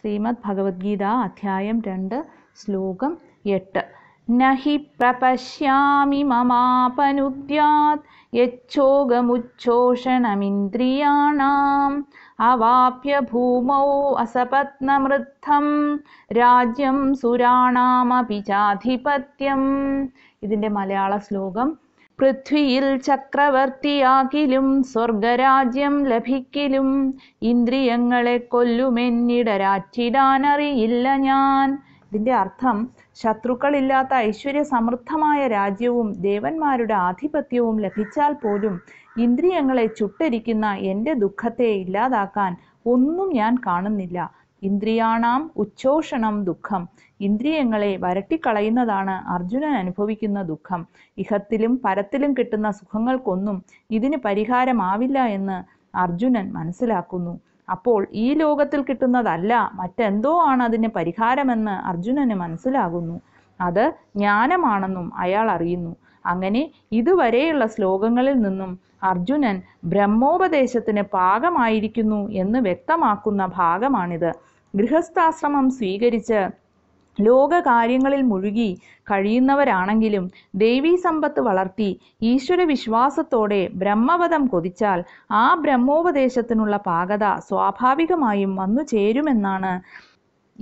ശ്രീമദ് ഭഗവത്ഗീത അധ്യായം രണ്ട് ശ്ലോകം എട്ട് നഹി പ്രപശ്യാമി മമാപനുദ്യാത് യച്ഛോകമുച്ഛോഷണമിന്ദ്രിയാണാം അവാപ്യ ഭൂമൗ അസപത്നമൃദ്ധം രാജ്യം സുരാണാമപി ചാധിപത്യം ഇതിൻ്റെ മലയാള ശ്ലോകം പൃഥ്വിയിൽ ചക്രവർത്തിയാകിലും സ്വർഗരാജ്യം ലഭിക്കിലും ഇന്ദ്രിയങ്ങളെ കൊല്ലുമെന്നിടരാറ്റിടാനറിയില്ല ഞാൻ ഇതിൻ്റെ അർത്ഥം ശത്രുക്കളില്ലാത്ത ഐശ്വര്യസമൃദ്ധമായ രാജ്യവും ദേവന്മാരുടെ ആധിപത്യവും ലഭിച്ചാൽ പോലും ഇന്ദ്രിയങ്ങളെ ചുട്ടരിക്കുന്ന എൻ്റെ ദുഃഖത്തെ ഇല്ലാതാക്കാൻ ഒന്നും ഞാൻ കാണുന്നില്ല ഇന്ദ്രിയാണാം ഉച്ഛോഷണം ദുഃഖം ഇന്ദ്രിയങ്ങളെ വരട്ടിക്കളയുന്നതാണ് അർജുനൻ അനുഭവിക്കുന്ന ദുഃഖം ഇഹത്തിലും പരത്തിലും കിട്ടുന്ന സുഖങ്ങൾക്കൊന്നും ഇതിന് പരിഹാരമാവില്ല എന്ന് അർജുനൻ മനസ്സിലാക്കുന്നു അപ്പോൾ ഈ ലോകത്തിൽ കിട്ടുന്നതല്ല മറ്റെന്തോ ആണ് അതിന് പരിഹാരമെന്ന് അർജുനന് മനസ്സിലാകുന്നു അത് ജ്ഞാനമാണെന്നും അയാൾ അറിയുന്നു അങ്ങനെ ഇതുവരെയുള്ള ശ്ലോകങ്ങളിൽ നിന്നും അർജുനൻ ബ്രഹ്മോപദേശത്തിന് പാകമായിരിക്കുന്നു എന്ന് വ്യക്തമാക്കുന്ന ഭാഗമാണിത് ഗൃഹസ്ഥാശ്രമം സ്വീകരിച്ച് ലോകകാര്യങ്ങളിൽ മുഴുകി കഴിയുന്നവരാണെങ്കിലും ദേവീ സമ്പത്ത് വളർത്തി ഈശ്വര വിശ്വാസത്തോടെ ബ്രഹ്മപദം കൊതിച്ചാൽ ആ ബ്രഹ്മോപദേശത്തിനുള്ള പാകത സ്വാഭാവികമായും വന്നു ചേരുമെന്നാണ്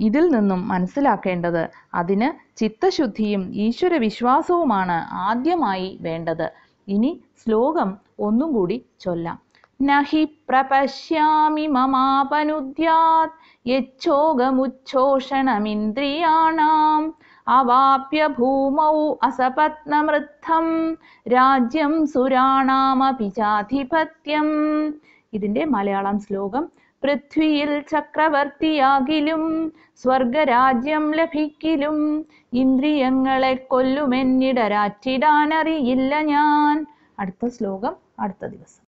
ഇതിൽ നിന്നും മനസ്സിലാക്കേണ്ടത് അതിന് ചിത്തശുദ്ധിയും ഈശ്വര വിശ്വാസവുമാണ് ആദ്യമായി വേണ്ടത് ഇനി ശ്ലോകം ഒന്നും കൂടി ചൊല്ലാം നഹി പ്രപശ്യാമി മമാപനുദ്യാത് യച്ഛോകമുച്ഛോഷണമിന്ദ്രിയാണാം അവാപ്യ ഭൂമൗ അസപത്നമൃദ്ധം രാജ്യം സുരാണാമപിചാധിപത്യം ഇതിൻ്റെ മലയാളം ശ്ലോകം പൃഥ്വിയിൽ ചക്രവർത്തിയാകിലും സ്വർഗരാജ്യം ലഭിക്കിലും ഇന്ദ്രിയങ്ങളെ കൊല്ലുമെന്നിടരാറ്റിടാനറിയില്ല ഞാൻ അടുത്ത ശ്ലോകം അടുത്ത ദിവസം